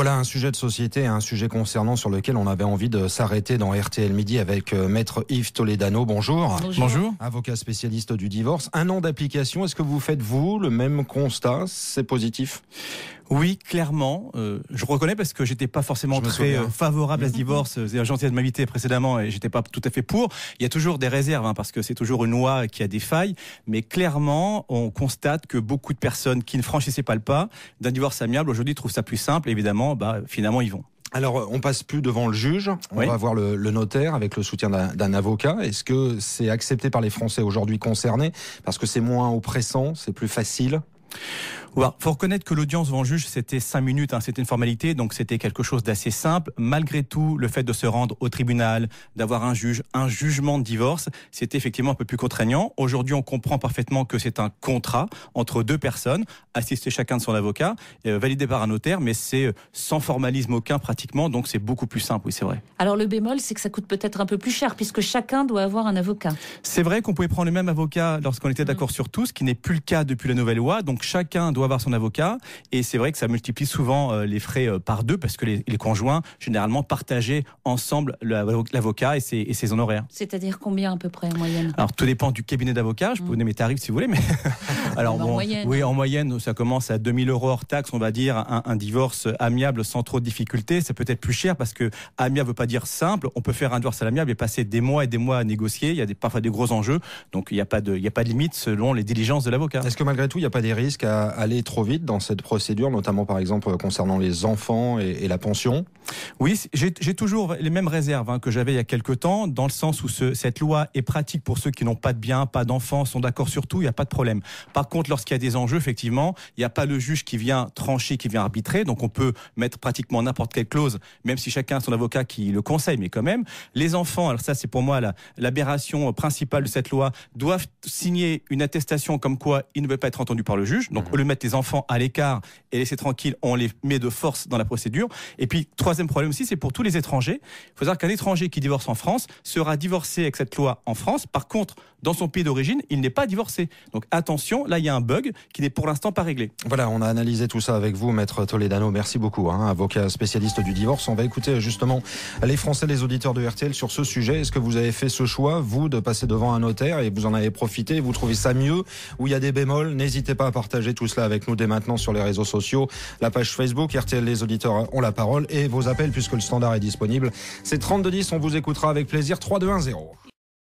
Voilà un sujet de société, un sujet concernant sur lequel on avait envie de s'arrêter dans RTL Midi avec euh, maître Yves Toledano. Bonjour. Bonjour. Avocat spécialiste du divorce. Un an d'application. Est-ce que vous faites, vous, le même constat C'est positif oui, clairement. Euh, je reconnais parce que j'étais pas forcément très euh, favorable à ce mm-hmm. divorce. J'ai euh, gentil de m'inviter précédemment et j'étais pas tout à fait pour. Il y a toujours des réserves hein, parce que c'est toujours une loi qui a des failles. Mais clairement, on constate que beaucoup de personnes qui ne franchissaient pas le pas d'un divorce amiable aujourd'hui trouvent ça plus simple. évidemment, bah, finalement, ils vont. Alors, on passe plus devant le juge, on va voir le, notaire avec le soutien d'un avocat. Est-ce que c'est accepté par les Français aujourd'hui concernés Parce que c'est moins oppressant, c'est plus facile il faut reconnaître que l'audience devant juge, c'était cinq minutes, hein. c'était une formalité, donc c'était quelque chose d'assez simple. Malgré tout, le fait de se rendre au tribunal, d'avoir un juge, un jugement de divorce, c'était effectivement un peu plus contraignant. Aujourd'hui, on comprend parfaitement que c'est un contrat entre deux personnes, assisté chacun de son avocat, euh, validé par un notaire, mais c'est euh, sans formalisme aucun pratiquement, donc c'est beaucoup plus simple, oui, c'est vrai. Alors le bémol, c'est que ça coûte peut-être un peu plus cher, puisque chacun doit avoir un avocat. C'est vrai qu'on pouvait prendre le même avocat lorsqu'on était mm. d'accord sur tout, ce qui n'est plus le cas depuis la nouvelle loi, donc chacun doit avoir son avocat. Et c'est vrai que ça multiplie souvent euh, les frais euh, par deux parce que les, conjoints, généralement, partageaient ensemble l'avocat et ses, honoraires. C'est-à-dire combien à peu près en moyenne Alors, tout dépend du cabinet d'avocat. Je peux hmm. vous donner mes tarifs si vous voulez. Mais... Alors, bon, en moyenne, oui, en moyenne, ça commence à 2000 euros hors taxe, on va dire, un, divorce amiable sans trop de difficultés. ça peut-être plus cher parce que amiable veut pas dire simple. On peut faire un divorce à l'amiable et passer des mois et des mois à négocier. Il y a parfois des gros enjeux. Donc, il n'y a, pas de, a pas de limite selon les diligences de l'avocat. Est-ce que malgré tout, il n'y a pas des risques risque à aller trop vite dans cette procédure, notamment par exemple concernant les enfants et, la pension Oui, j'ai toujours les mêmes réserves hein, que j'avais il y a quelques temps, dans le sens où cette loi est pratique pour ceux qui n'ont pas de biens, pas d'enfants, sont d'accord sur tout, il n'y a pas de problème. Par contre, lorsqu'il y a des enjeux, effectivement, il n'y a pas le juge qui vient trancher, qui vient arbitrer, donc on peut mettre pratiquement n'importe quelle clause, même si chacun a son avocat qui le conseille, mais quand même, les enfants, alors ça c'est pour moi l'aberration principale de cette loi, doivent signer une attestation comme quoi ils ne veulent pas être entendus par le juge. Donc, mhm. au lieu mettre les enfants à l'écart et laisser tranquille, on les met de force dans la procédure. Et puis, troisième problème aussi, c'est pour tous les étrangers. Il faut savoir qu'un étranger qui divorce en France sera divorcé avec cette loi en France. Par contre, dans son pays d'origine, il n'est pas divorcé. Donc, attention, là, il y a un bug qui n'est pour l'instant pas réglé. Voilà, on a analysé tout ça avec vous, Maître Toledano. Merci beaucoup, hein, avocat spécialiste du divorce. On va écouter justement les Français, les auditeurs de RTL sur ce sujet. Est-ce que vous avez fait ce choix, vous, de passer devant un notaire et vous en avez profité Vous trouvez ça mieux Ou il y a des bémols N'hésitez pas à partagez tout cela avec nous dès maintenant sur les réseaux sociaux, la page Facebook, RTL Les Auditeurs ont la parole et vos appels puisque le standard est disponible. C'est 10, on vous écoutera avec plaisir. 0.